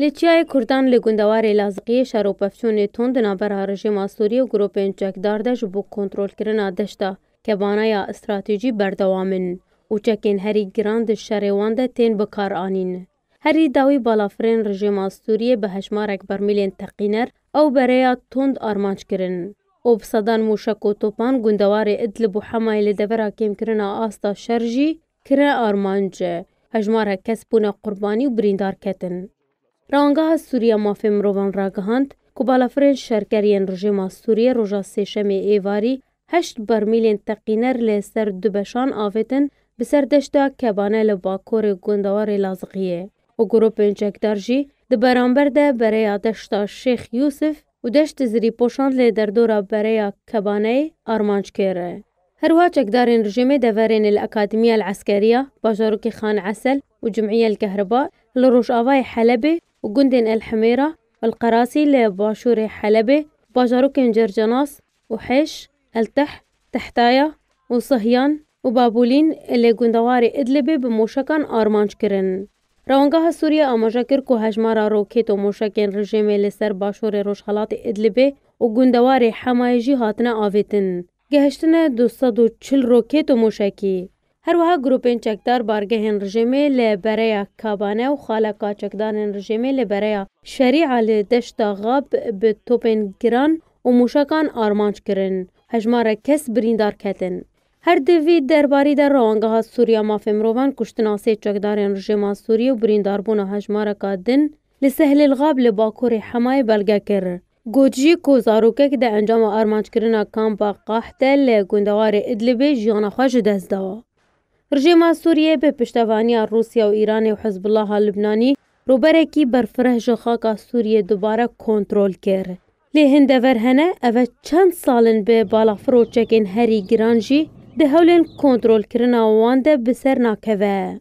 Letiyaye Kurdan li gundeware Lazqiye şaropeftûnê tund navbera rejima Sûriye û grupên çekdar de ji bo kontrolkirina deşta kevanaya stratejî berdewamin û çekên herî giran di şerê wan de tên bikar anîn. Herî dawî balafirên rejima Sûriye bi hejmarek bermîlên teqîner ew bereya tund armanc kirin. Ob sedan mûşek û topan gundewarê Idlib û Hemayê li devera kêmkirina asta şer jî kire armanc e. Hejmarek kes bûne qurbanî û birîndar ketin. ڕانگەها سووریا مافێمرۆڤان ڕاگەهاند کو بالافرێن شەرکەریەن ڕژێما سووریە ڕۆژا سێشەمێ ئێواری هەشت بەرمیلێن تەقینەر لێ سەر دوبەشان ئاوێتن بسەر دەشتا کەبانە لە باکۆرێ گوندەوەڕێ لازقیە و گرۆپێن جەکدارژی دە بەرامبەردە بەرەیا دەشتا شێخ یوسف و دەشت زری پۆشان لێ دەردۆرا بەرەیا کەبانەی ئارمانجکێرە. هەروە چەکدارên ڕژێمێ دەڤەرێن لە ئەکادمیە عسکەریە باژارۆکی خان عسل و جمعیە کەهربا لە ڕۆژاوای حەلەبێ وجندن الحميرة القراسي لباشوري حلبة باجاروكن جرجناس وحش التح تحتايا وصهيان وبابولين اللي جندواري إدلبي بموشكان آرمانش كرن روانگاه سوریا آماجا کرد که هجمارا روكيت و موشکین رژیم لسر باشور روشحالات ادلبه و گندوار حمایجی هاتنه آویتن. گهشتن 240 روكيت و موشکی. هر وها گروپین چەکدار بارگەهێن ڕژێمێ لە بەرەیە کابانه و خاڵە قاچەکدانێن ڕژێمێ لە بەرەیە شەریع لە دەشتا غاب به توپین گران و موشکان آرمانج کرن. هەژمارە کس بریندار کتن. هر دوی درباری در روانگه ها سوریا ڕەوانگەها سووریا کشتن آسی چکدار چەکدارێن ڕژێما سووریە و بریندار برینداربووە هەژمارە کادن لە الغاب غاب لە باکووری حەمای بەلگەکرد. گوجی کو زارۆکێک دە ئەنجامە ئارمانجکردنا کامپا قاحتە لە گوندەواری ئدلبێ ژیانەخواژ دەستداوە. رژیما سوریه به پشتوانی روسیا و ایران و حزب الله لبنانی روبرکی برفره جخاکا سوریه دوباره کنترل کرد. لی هنده ورهنه اوه چند سالن به بالا فروچکین هری گرانجی ده هولین کنترل کرنا وانده بسر ناکوه.